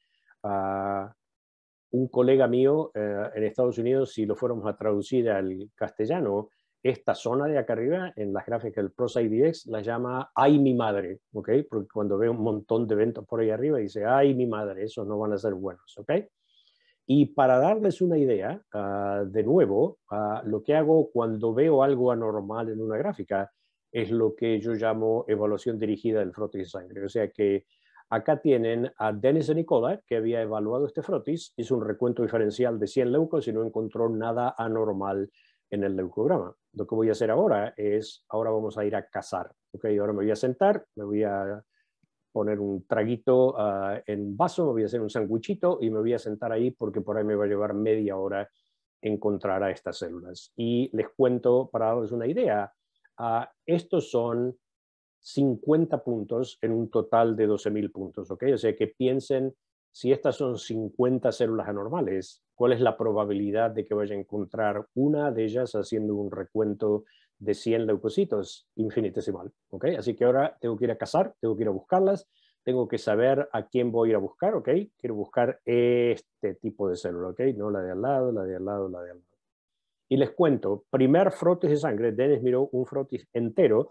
un colega mío eh, en Estados Unidos, si lo fuéramos a traducir al castellano, esta zona de acá arriba, en las gráficas del Prosa la llama ¡Ay, mi madre! ¿ok? Porque cuando veo un montón de eventos por ahí arriba, dice ¡Ay, mi madre! Esos no van a ser buenos, ¿ok? Y para darles una idea, ah, de nuevo, ah, lo que hago cuando veo algo anormal en una gráfica es lo que yo llamo evaluación dirigida del frote sangre. O sea que Acá tienen a Dennis Nicola, que había evaluado este frotis, hizo un recuento diferencial de 100 leucos y no encontró nada anormal en el leucograma. Lo que voy a hacer ahora es, ahora vamos a ir a cazar. ahora me voy a sentar, me voy a poner un traguito ah, en vaso, me voy a hacer un sandwichito y me voy a sentar ahí porque por ahí me va a llevar media hora encontrar a estas células. Y les cuento, para darles una idea, ah, estos son 50 puntos en un total de 12.000 puntos, ¿ok? O sea que piensen, si estas son 50 células anormales, ¿cuál es la probabilidad de que vaya a encontrar una de ellas haciendo un recuento de 100 leucocitos infinitesimal, ¿ok? Así que ahora tengo que ir a cazar, tengo que ir a buscarlas, tengo que saber a quién voy a ir a buscar, ¿ok? Quiero buscar este tipo de célula, ¿ok? No la de al lado, la de al lado, la de al lado. Y les cuento, primer frotis de sangre, Dennis miró un frotis entero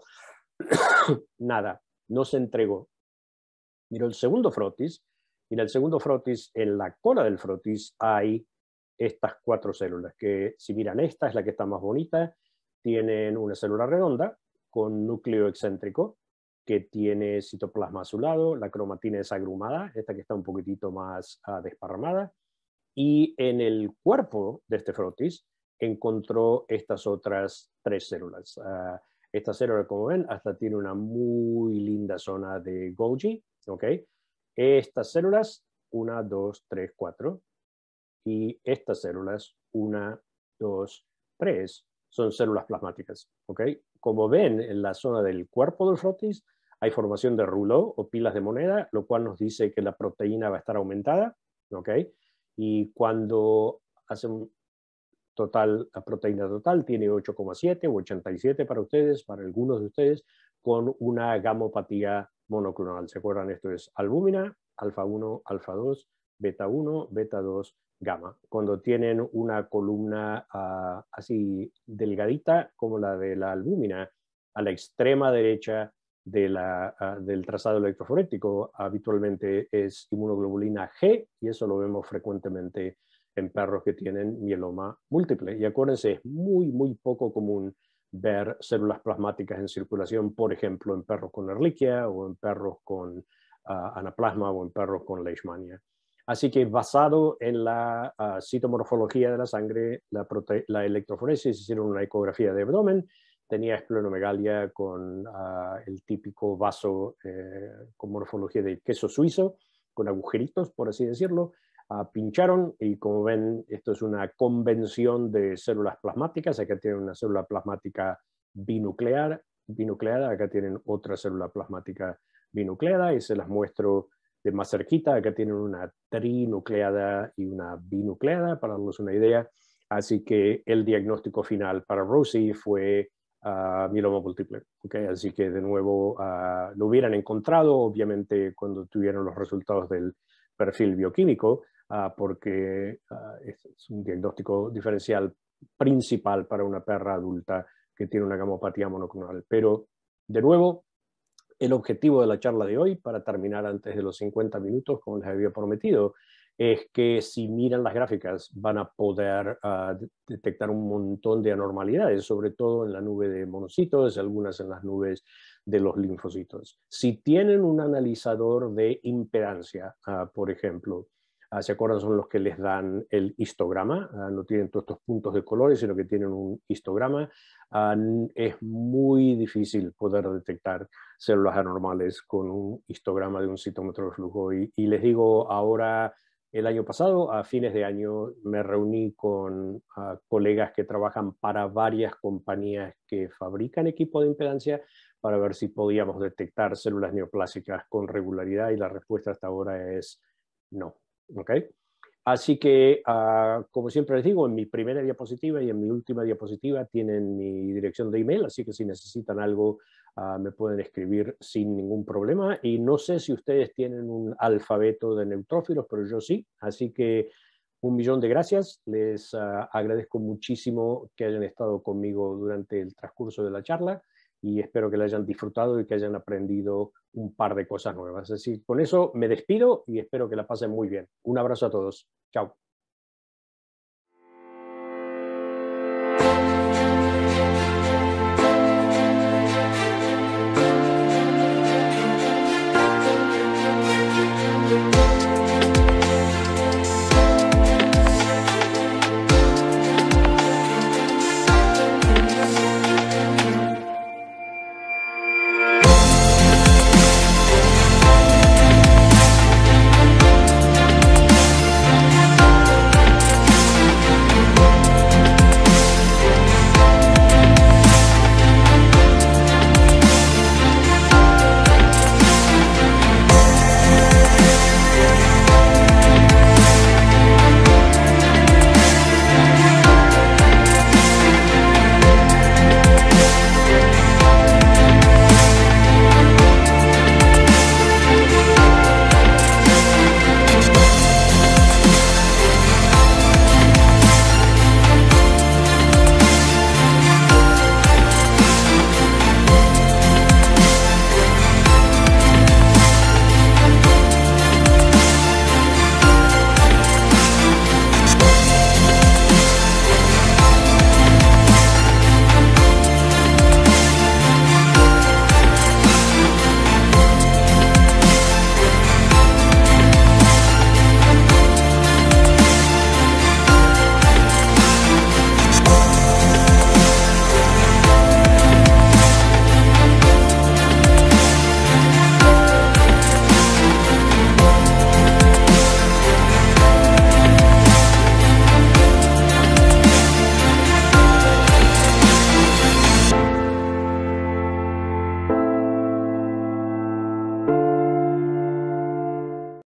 [coughs] nada, no se entregó. Miró el segundo frotis, y en el segundo frotis, en la cola del frotis, hay estas cuatro células, que si miran esta es la que está más bonita, tienen una célula redonda con núcleo excéntrico, que tiene citoplasma azulado, la cromatina es agrumada, esta que está un poquitito más ah, desparramada, y en el cuerpo de este frotis encontró estas otras tres células. Ah, esta célula, como ven, hasta tiene una muy linda zona de Golgi, ¿ok? Estas células, una, dos, tres, cuatro, y estas células, una, dos, tres, son células plasmáticas, ¿ok? Como ven, en la zona del cuerpo del frotis hay formación de rulo o pilas de moneda, lo cual nos dice que la proteína va a estar aumentada, ¿ok? Y cuando hacen total, la proteína total tiene 8,7 87 para ustedes, para algunos de ustedes, con una gamopatía monoclonal. ¿Se acuerdan? Esto es albúmina, alfa 1, alfa 2, beta 1, beta 2, gamma. Cuando tienen una columna ah, así delgadita como la de la albúmina, a la extrema derecha de la, ah, del trazado electroforético habitualmente es inmunoglobulina G y eso lo vemos frecuentemente en perros que tienen mieloma múltiple. Y acuérdense, es muy, muy poco común ver células plasmáticas en circulación, por ejemplo, en perros con erliquia, o en perros con ah, anaplasma o en perros con Leishmania. Así que basado en la ah, citomorfología de la sangre, la, electroforesis hicieron una ecografía de abdomen, tenía esplenomegalia con ah, el típico vaso eh, con morfología de queso suizo, con agujeritos, por así decirlo, Ah, pincharon y como ven, esto es una convención de células plasmáticas. Acá tienen una célula plasmática binuclear, binucleada, acá tienen otra célula plasmática binucleada y se las muestro de más cerquita. Acá tienen una trinucleada y una binucleada para darles una idea. Así que el diagnóstico final para Rosie fue uh, mieloma múltiple. Así que de nuevo ah, lo hubieran encontrado, obviamente, cuando tuvieron los resultados del perfil bioquímico, Ah, porque ah, es, un diagnóstico diferencial principal para una perra adulta que tiene una gamopatía monoclonal. Pero, de nuevo, el objetivo de la charla de hoy, para terminar antes de los 50 minutos, como les había prometido, es que si miran las gráficas van a poder ah, detectar un montón de anormalidades, sobre todo en la nube de monocitos, algunas en las nubes de los linfocitos. Si tienen un analizador de impedancia, por ejemplo, Ah, se acuerdan, son los que les dan el histograma, ah, no tienen todos estos puntos de colores, sino que tienen un histograma. Ah, es muy difícil poder detectar células anormales con un histograma de un citómetro de flujo. Y, les digo ahora, el año pasado, a fines de año, me reuní con colegas que trabajan para varias compañías que fabrican equipo de impedancia para ver si podíamos detectar células neoplásicas con regularidad y la respuesta hasta ahora es no. ¿okay? Así que, ah, como siempre les digo, en mi primera diapositiva y en mi última diapositiva tienen mi dirección de email, así que si necesitan algo ah, me pueden escribir sin ningún problema. Y no sé si ustedes tienen un alfabeto de neutrófilos, pero yo sí, así que un millón de gracias. Les ah, agradezco muchísimo que hayan estado conmigo durante el transcurso de la charla y espero que la hayan disfrutado y que hayan aprendido un par de cosas nuevas. Así, con eso me despido y espero que la pasen muy bien. Un abrazo a todos. Chao.